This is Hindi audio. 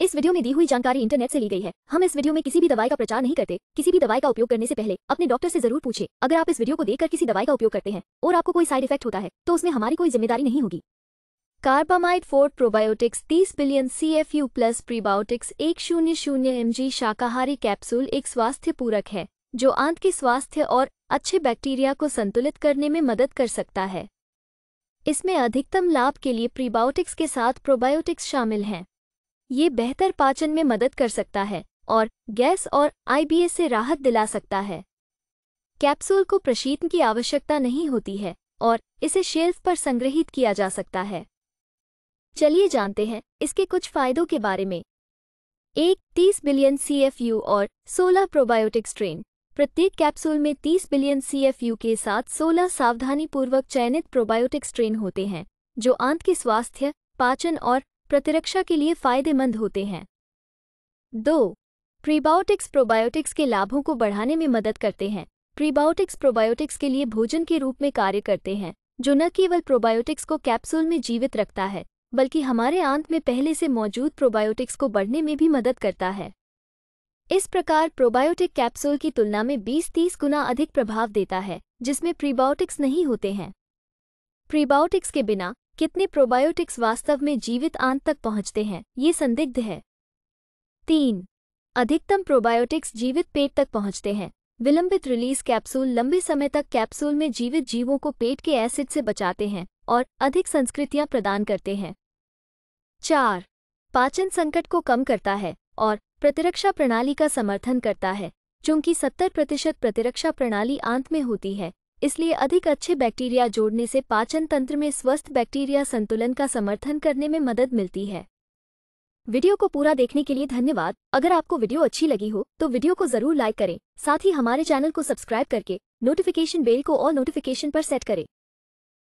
इस वीडियो में दी हुई जानकारी इंटरनेट से ली गई है हम इस वीडियो में किसी भी दवाई का प्रचार नहीं करते किसी भी दवाई का उपयोग करने से पहले अपने डॉक्टर से जरूर पूछे अगर आप इस वीडियो को देखकर किसी दवाई का उपयोग करते हैं और आपको कोई साइड इफेक्ट होता है तो उसमें हमारी कोई जिम्मेदारी नहीं होगी कार्बामाइड फोर्ट प्रोबायोटिक्स तीस billion C F U plus prebiotics एक शून्य शून्य एम जी शाकाहारी कैप्सूल एक स्वास्थ्य पूरक है जो आंत के स्वास्थ्य और अच्छे बैक्टीरिया को संतुलित करने में मदद कर सकता है इसमें अधिकतम लाभ के लिए प्रीबायोटिक्स के साथ प्रोबायोटिक्स शामिल हैं ये बेहतर पाचन में मदद कर सकता है और गैस और आईबीएस से राहत दिला सकता है कैप्सूल को प्रशीतन की आवश्यकता नहीं होती है और इसे शेल्फ पर संग्रहित किया जा सकता है चलिए जानते हैं इसके कुछ फायदों के बारे में एक 30 बिलियन सीएफयू और 16 प्रोबायोटिक स्ट्रेन प्रत्येक कैप्सूल में 30 बिलियन सीएफयू के साथ 16 सावधानीपूर्वक चयनित प्रोबायोटिक स्ट्रेन होते हैं जो आंत के स्वास्थ्य पाचन और प्रतिरक्षा के लिए फायदेमंद होते हैं दो प्रीबायोटिक्स प्रोबायोटिक्स के लाभों को बढ़ाने में मदद करते हैं प्रीबायोटिक्स प्रोबायोटिक्स के लिए भोजन के रूप में कार्य करते हैं जो न केवल प्रोबायोटिक्स को कैप्सूल में जीवित रखता है बल्कि हमारे आंत में पहले से मौजूद प्रोबायोटिक्स को बढ़ने में भी मदद करता है इस प्रकार प्रोबायोटिक कैप्सूल की तुलना में 20-30 गुना अधिक प्रभाव देता है जिसमें प्रीबायोटिक्स नहीं होते हैं प्रीबायोटिक्स के बिना कितने प्रोबायोटिक्स वास्तव में जीवित आंत तक पहुंचते हैं ये संदिग्ध है तीन अधिकतम प्रोबायोटिक्स जीवित पेट तक पहुंचते हैं विलंबित रिलीज कैप्सूल लंबे समय तक कैप्सूल में जीवित जीवों को पेट के एसिड से बचाते हैं और अधिक संस्कृतियां प्रदान करते हैं चार पाचन संकट को कम करता है और प्रतिरक्षा प्रणाली का समर्थन करता है चूंकि 70 प्रतिशत प्रतिरक्षा प्रणाली आंत में होती है इसलिए अधिक अच्छे बैक्टीरिया जोड़ने से पाचन तंत्र में स्वस्थ बैक्टीरिया संतुलन का समर्थन करने में मदद मिलती है वीडियो को पूरा देखने के लिए धन्यवाद अगर आपको वीडियो अच्छी लगी हो तो वीडियो को जरूर लाइक करें साथ ही हमारे चैनल को सब्सक्राइब करके नोटिफिकेशन बेल को और नोटिफिकेशन पर सेट करें